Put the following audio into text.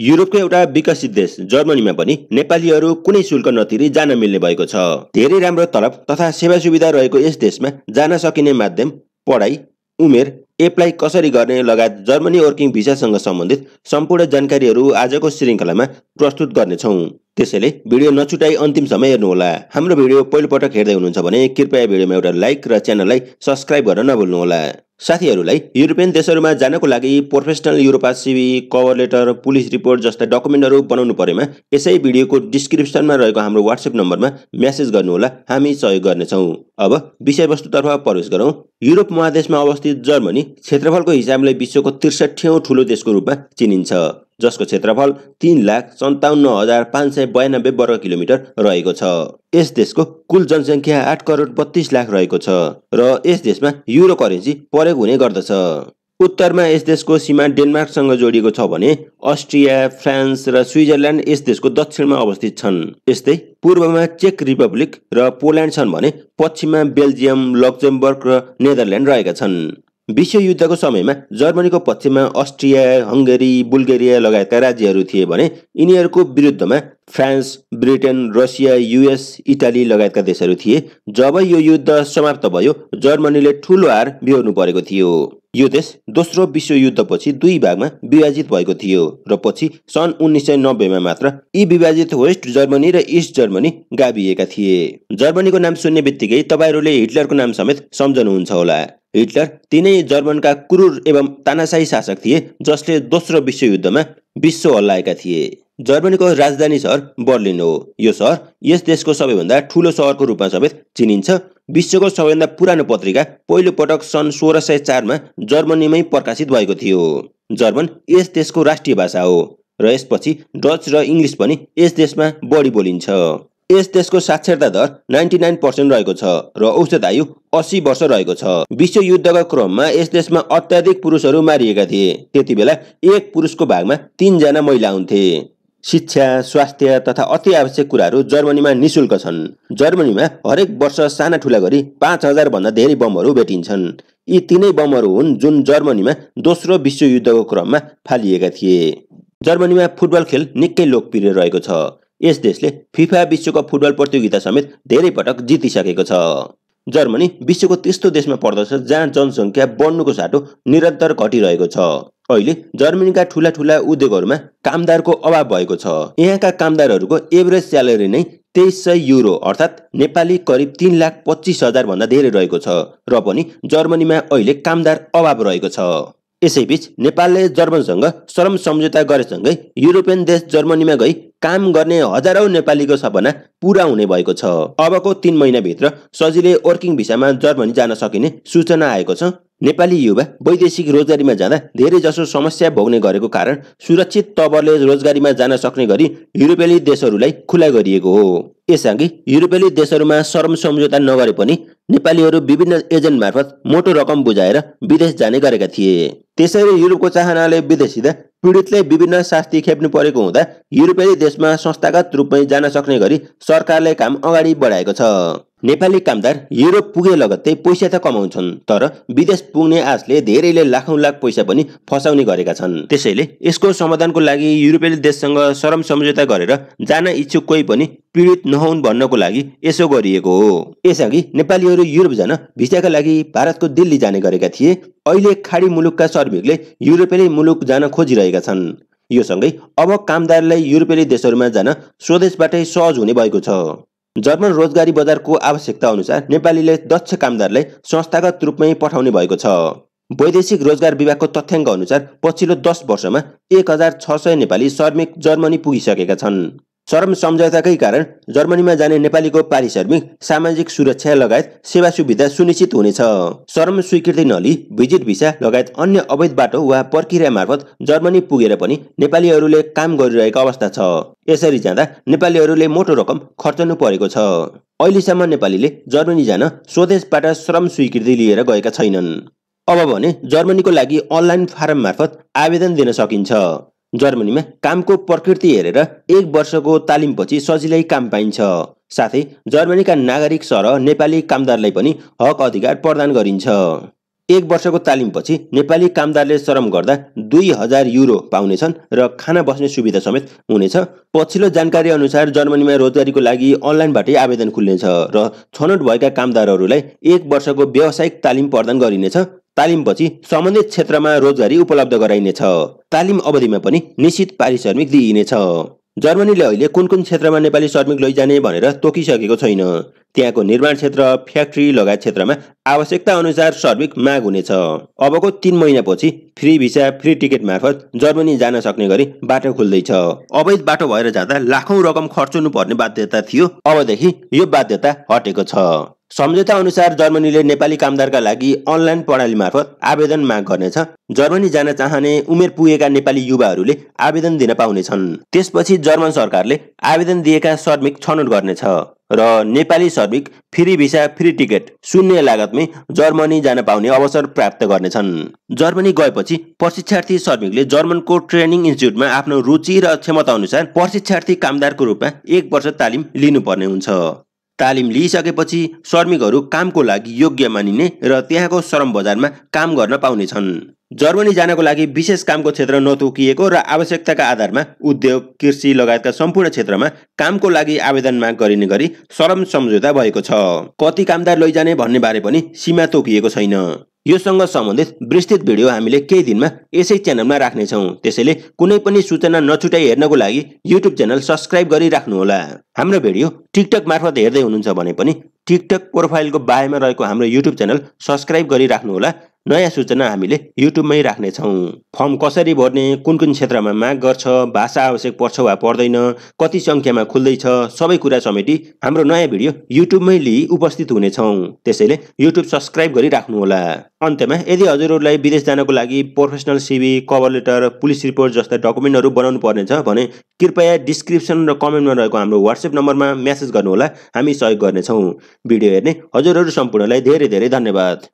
युरोपको एउटा विकसित देश जर्मनीमा पनि नेपालीहरू कुनै शुल्क नतिरी जान मिल्ने भएको छ धेरै राम्रो तलब तथा सेवा सुविधा रहेको यस देशमा जान सकिने माध्यम पढाइ उमेर एप्लाई कसरी गर्ने लगायत जर्मनी वर्किङ भिसासँग सम्बन्धित सम्पूर्ण जानकारीहरू आजको श्रृङ्खलामा प्रस्तुत गर्नेछौँ त्यसैले भिडियो नछुटाई अन्तिमसम्म हेर्नुहोला हाम्रो भिडियो पहिलोपटक हेर्दै हुनुहुन्छ भने कृपया भिडियोमा एउटा लाइक र च्यानललाई सब्सक्राइब गर्न नभुल्नुहोला साथीहरूलाई युरोपियन देशहरूमा जानको लागि professional CV cover letter police report जस्ता डकुमेन्टहरू बनाउनु परेमा यसै भिडियोको डिस्क्रिप्सनमा रहेको हाम्रो वाट्सएप नम्बरमा म्यासेज गर्नुहोला हामी सहयोग गर्नेछौँ अब विषयवस्तुतर्फ प्रवेश गरौँ युरोप महादेशमा अवस्थित जर्मनी क्षेत्रफलको हिसाबले विश्वको त्रिसठीौँ ठुलो देशको रूपमा चिनिन्छ जसको क्षेत्रफल तिन लाख सन्ताउन्न हजार पाँच सय बयानब्बे वर्ग किलोमिटर रहेको छ यस देशको कुल जनसङ्ख्या आठ करोड बत्तीस लाख रहेको छ र यस देशमा युरो करेन्सी प्रयोग हुने गर्दछ उत्तरमा यस देशको सीमा डेनमार्कसँग जोडिएको छ भने अस्ट्रिया फ्रान्स र स्विजरल्यान्ड यस देशको दक्षिणमा अवस्थित छन् यस्तै पूर्वमा चेक रिपब्लिक र पोल्यान्ड छन् भने पश्चिममा बेल्जियम लक्जमबर्ग र नेदरल्यान्ड रहेका छन् विश्वयुद्धको समयमा जर्मनीको पश्चिममा अस्ट्रिया हङ्गेरी बुल्गेरिया लगायतका राज्यहरू थिए भने यिनीहरूको विरुद्धमा France Britain Russia US Italy लगायतका देशहरू थिए जब यो युद्ध समाप्त भयो जर्मनीले ठुलो हार बिहोर्नु परेको थियो यो देश दोस्रो विश्वयुद्धपछि दुई भागमा विभाजित भएको थियो र पछि सन् उन्नाइस सय नब्बेमा मात्र यी विभाजित वेस्ट जर्मनी र इस्ट जर्मनी गाभिएका थिए जर्मनीको नाम सुन्ने बित्तिकै तपाईँहरूले हिटलरको नाम समेत सम्झनुहुन्छ होला हिटलर तिनै जर्मनका क्रूर एवं तानाशाही शासक थिए जसले दोस्रो विश्वयुद्धमा विश्व हल्लाएका थिए जर्मनीको राजधानी सहर बर्लिन हो यो सहर यस देशको सबैभन्दा ठुलो सहरको रूपमा समेत चिनिन्छ विश्वको सबैभन्दा पुरानो पत्रिका पहिलो पटक सन् सोह्र सय चारमा जर्मनीमै प्रकाशित भएको थियो जर्मन यस देशको राष्ट्रिय भाषा हो र यसपछि डच र इङ्ग्लिस पनि यस देशमा बढी बोलिन्छ यस देशको साक्षरता दर नाइन्टी नाइन पर्सेन्ट रहेको छ र औसत आयु अस्सी वर्ष रहेको छ विश्व युद्धका क्रममा यस देशमा अत्याधिक पुरुषहरू मारिएका थिए त्यति बेला एक पुरुषको भागमा तिनजना महिला हुन्थे शिक्षा स्वास्थ्य तथा अति आवश्यक कुराहरू जर्मनीमा निशुल्क छन् जर्मनीमा हरेक वर्ष साना ठुला गरी पाँच भन्दा धेरै बमहरू भेटिन्छन् यी तिनै बमहरू हुन् जुन जर्मनीमा दोस्रो विश्वयुद्धको क्रममा फालिएका थिए जर्मनीमा फुटबल खेल निकै लोकप्रिय रहेको छ यस देशले फिफा विश्वकप फुटबल प्रतियोगिता समेत धेरै पटक जितिसकेको छ जर्मनी विश्वको त्यस्तो देशमा पर्दछ जहाँ जनसङ्ख्या बढ्नुको साटो निरन्तर घटिरहेको छ अहिले जर्मनीका ठुला ठुला उद्योगहरूमा कामदारको अभाव भएको छ यहाँका कामदारहरूको एभरेज स्यालेरी नै तेइस सय युरो अर्थात् नेपाली करिब तिन लाख पच्चिस हजारभन्दा धेरै रहेको छ र पनि जर्मनीमा अहिले कामदार अभाव रहेको छ यसैबीच नेपालले जर्मनसँग श्रम सम्झौता गरेसँगै युरोपियन देश जर्मनीमा गई काम गर्ने हजारौँ नेपालीको सपना पुरा हुने भएको छ अबको तीन महिनाभित्र सजिलै वर्किङ भिसामा जर्मनी जान सकिने सूचना आएको छ नेपाली युवा वैदेशिक रोजगारीमा जाँदा धेरै जसो समस्या भोग्ने गरेको कारण सुरक्षित तवरले रोजगारीमा जान सक्ने गरी युरोपेली देशहरूलाई खुला गरिएको हो यसअघि युरोपेली देशहरूमा श्रम सम्झौता नगरे पनि नेपालीहरू विभिन्न एजेन्ट मार्फत मोटो रकम बुझाएर विदेश जाने गरेका थिए त्यसरी युरोपको चाहनाले विदेशीदा पीडितले विभिन्न शास्ति खेप्नु परेको हुँदा युरोपेली देशमा संस्थागत रूपमै जान सक्ने गरी सरकारले काम अगाडि बढाएको छ नेपाली कामदार युरोप पुगे लगत्तै पैसा त कमाउँछन् तर विदेश पुग्ने आशले धेरैले लाखौँ लाख पैसा पनि फसाउने गरेका छन् त्यसैले यसको समाधानको लागि युरोपेली देशसँग श्रम सम्झौता गरेर जान इच्छुक कोही पनि पीडित नहुन् भन्नको लागि यसो गरिएको हो यसअघि नेपालीहरू युरोप जान भिसाका लागि भारतको दिल्ली जाने गरेका थिए अहिले खाडी मुलुकका श्रमिकले युरोपेली मुलुक जान खोजिरहेका छन् यो सँगै अब कामदारलाई युरोपेली देशहरूमा जान स्वदेशबाटै सहज हुने भएको छ जर्मन रोजगारी बजारको आवश्यकता अनुसार नेपालीले दक्ष कामदारलाई संस्थागत रूपमै पठाउने भएको छ वैदेशिक रोजगार विभागको तथ्याङ्क अनुसार पछिल्लो दस वर्षमा एक हजार छ सय नेपाली श्रमिक जर्मनी पुगिसकेका छन् चरम सम्झौताकै कारण जर्मनीमा जाने नेपालीको पारिश्रमिक सामाजिक सुरक्षा लगायत सेवा सुविधा सुनिश्चित हुनेछ श्रम स्वीकृति नली भिजिट भिसा लगायत अन्य अवैध बाटो वा प्रक्रिया मार्फत जर्मनी पुगेर पनि नेपालीहरूले काम गरिरहेको अवस्था छ यसरी जाँदा नेपालीहरूले मोटो रकम खर्चनु परेको छ अहिलेसम्म नेपालीले जर्मनी जान स्वदेशबाट श्रम स्वीकृति लिएर गएका छैनन् अब भने जर्मनीको लागि अनलाइन फारम मार्फत आवेदन दिन सकिन्छ जर्मनीमा कामको प्रकृति हेरेर एक वर्षको तालिमपछि सजिलै काम पाइन्छ साथै जर्मनीका नागरिक सरह नेपाली कामदारलाई पनि हक अधिकार प्रदान गरिन्छ एक वर्षको तालिमपछि नेपाली कामदारले श्रम गर्दा दुई हजार युरो पाउनेछन् र खाना बस्ने सुविधा समेत हुनेछ पछिल्लो जानकारी अनुसार जर्मनीमा रोजगारीको लागि अनलाइनबाटै आवेदन खुल्नेछ र छनौट भएका कामदारहरूलाई एक वर्षको व्यावसायिक तालिम प्रदान गरिनेछ तालिमपछि सम्बन्धित क्षेत्रमा रोजगारी उपलब्ध गराइनेछ तालिम अवधिमा पनि निश्चित पारिश्रमिक दिइनेछ जर्मनीले अहिले कुन कुन क्षेत्रमा नेपाली श्रमिक लैजाने भनेर तोकिसकेको छैन त्यहाँको निर्माण क्षेत्र फ्याक्ट्री लगायत क्षेत्रमा आवश्यकता अनुसार श्रमिक माग हुनेछ अबको तिन महिनापछि फ्री भिसा फ्री टिकट मार्फत जर्मनी जान सक्ने गरी बाटो खुल्दैछ अवैध बाटो भएर जाँदा लाखौँ रकम खर्चनु पर्ने बाध्यता थियो अबदेखि यो बाध्यता हटेको छ सम्झौता अनुसार जर्मनीले नेपाली कामदारका लागि अनलाइन प्रणाली मार्फत आवेदन माग गर्नेछ जर्मनी जान चाहने उमेर पुगेका नेपाली युवाहरूले आवेदन दिन पाउनेछन् त्यसपछि जर्मन सरकारले आवेदन दिएका श्रमिक छनौट गर्नेछ र नेपाली श्रमिक फ्री भिसा फ्री टिकट शून्य लागतमै जर्मनी जान पाउने अवसर प्राप्त गर्नेछन् जर्मनी गएपछि प्रशिक्षार्थी श्रमिकले जर्मनको ट्रेनिङ इन्स्टिच्युटमा आफ्नो रुचि र क्षमता अनुसार प्रशिक्षार्थी कामदारको रूपमा एक वर्ष तालिम लिनुपर्ने हुन्छ तालिम लिइसकेपछि श्रमिकहरू कामको लागि योग्य मानिने र त्यहाँको श्रम बजारमा काम गर्न पाउनेछन् जर्मनी जानको लागि विशेष कामको क्षेत्र नतोकिएको र आवश्यकताका आधारमा उद्योग कृषि लगायतका सम्पूर्ण क्षेत्रमा कामको लागि आवेदन माग गरिने गरी श्रम सम्झौता भएको छ कति कामदार लैजाने भन्ने बारे पनि सीमा तोकिएको छैन योसँग सम्बन्धित विस्तृत भिडियो हामीले केही दिनमा यसै च्यानलमा राख्नेछौँ त्यसैले कुनै पनि सूचना नछुटाइ हेर्नको लागि युट्युब च्यानल सब्सक्राइब गरिराख्नुहोला हाम्रो भिडियो टिकटक मार्फत हेर्दै हुनुहुन्छ भने पनि टिकटक प्रोफाइलको बारेमा रहेको हाम्रो युट्युब च्यानल सब्सक्राइब गरिराख्नुहोला नयाँ सूचना हामीले युट्युबमै राख्नेछौँ फर्म कसरी भर्ने कुन कुन क्षेत्रमा माग गर्छ भाषा आवश्यक पर्छ वा पर्दैन कति सङ्ख्यामा खुल्दैछ सबै कुरा समेटी हाम्रो नयाँ भिडियो युट्युबमै लिई उपस्थित हुनेछौँ त्यसैले युट्युब सब्सक्राइब गरिराख्नुहोला अन्त्यमा यदि हजुरहरूलाई विदेश जानको लागि professional CV cover letter police report जस्ता डकुमेन्टहरू बनाउनु पर्नेछ भने कृपया डिस्क्रिप्सन र कमेन्टमा रहेको हाम्रो वाट्सएप नम्बरमा म्यासेज गर्नुहोला हामी सहयोग गर्नेछौँ भिडियो हेर्ने हजुरहरू सम्पूर्णलाई धेरै धेरै धन्यवाद